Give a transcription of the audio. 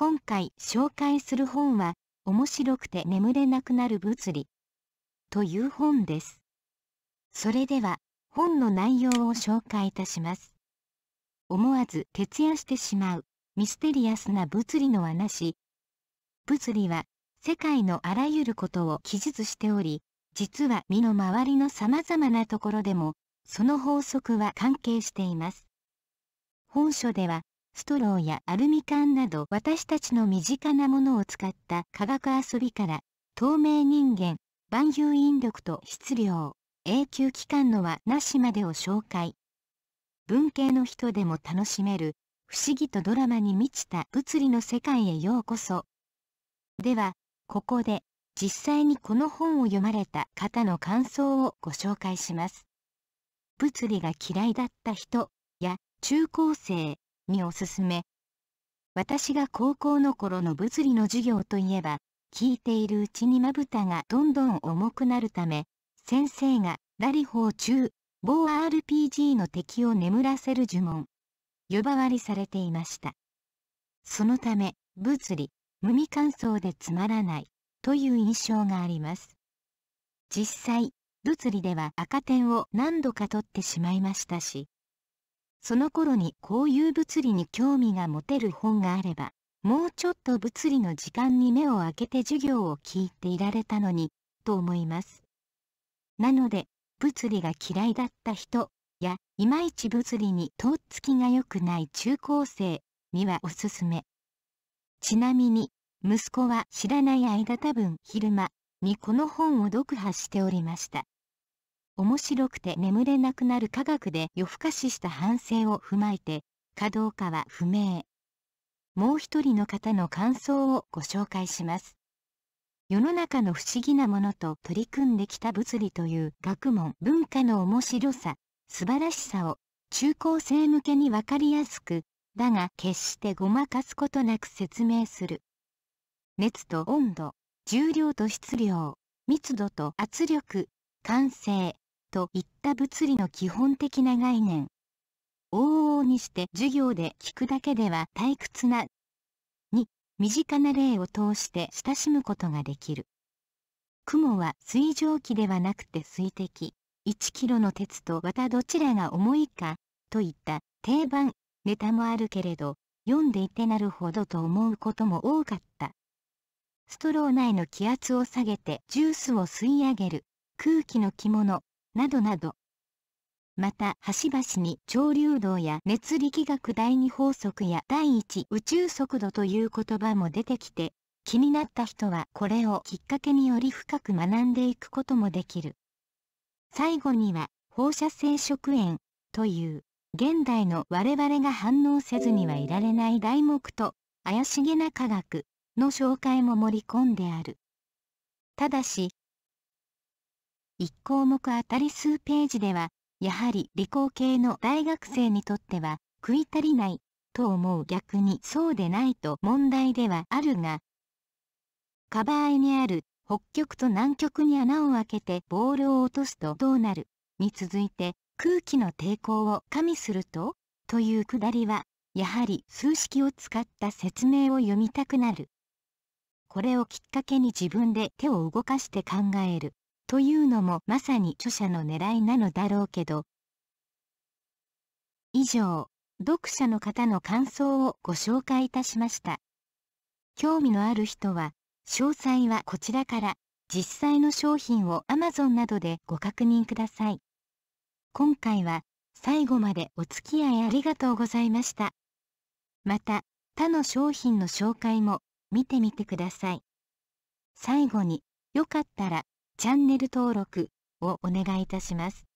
今回紹介する本は、面白くて眠れなくなる物理という本です。それでは、本の内容を紹介いたします。思わず徹夜してしまうミステリアスな物理の話。物理は世界のあらゆることを記述しており、実は身の回りの様々なところでも、その法則は関係しています。本書ではストローやアルミ缶など私たちの身近なものを使った科学遊びから透明人間、万有引力と質量、永久期間のはなしまでを紹介。文系の人でも楽しめる不思議とドラマに満ちた物理の世界へようこそ。では、ここで実際にこの本を読まれた方の感想をご紹介します。物理が嫌いだった人や中高生、におすすめ。私が高校の頃の物理の授業といえば、聞いているうちにまぶたがどんどん重くなるため、先生がラリー中、某 RPG の敵を眠らせる呪文、呼ばわりされていました。そのため、物理、無味乾燥でつまらない、という印象があります。実際、物理では赤点を何度か取ってしまいましたし、その頃にこういう物理に興味が持てる本があれば、もうちょっと物理の時間に目を開けて授業を聞いていられたのに、と思います。なので、物理が嫌いだった人、や、いまいち物理にとっつきが良くない中高生にはおすすめ。ちなみに、息子は知らない間多分昼間にこの本を読破しておりました。面白くて眠れなくなる科学で夜更かしした反省を踏まえて、かどうかは不明。もう一人の方の感想をご紹介します。世の中の不思議なものと取り組んできた物理という学問文化の面白さ、素晴らしさを中高生向けにわかりやすく、だが決してごまかすことなく説明する。熱と温度、重量と質量、密度と圧力、完成、といった物理の基本的な概念。往々にして授業で聞くだけでは退屈な。2、身近な例を通して親しむことができる。雲は水蒸気ではなくて水滴。1キロの鉄と綿どちらが重いか、といった定番、ネタもあるけれど、読んでいてなるほどと思うことも多かった。ストロー内の気圧を下げてジュースを吸い上げる。空気の着物、などなど。また、端々に潮流動や熱力学第二法則や第一宇宙速度という言葉も出てきて、気になった人はこれをきっかけにより深く学んでいくこともできる。最後には、放射性食塩という、現代の我々が反応せずにはいられない題目と、怪しげな科学の紹介も盛り込んである。ただし、1項目あたり数ページでは、やはり理工系の大学生にとっては食い足りないと思う逆にそうでないと問題ではあるが、カバー絵にある北極と南極に穴を開けてボールを落とすとどうなるに続いて空気の抵抗を加味するとというくだりは、やはり数式を使った説明を読みたくなる。これをきっかけに自分で手を動かして考える。というのもまさに著者の狙いなのだろうけど。以上、読者の方の感想をご紹介いたしました。興味のある人は、詳細はこちらから、実際の商品を Amazon などでご確認ください。今回は、最後までお付き合いありがとうございました。また、他の商品の紹介も見てみてください。最後に、よかったらチャンネル登録をお願いいたします。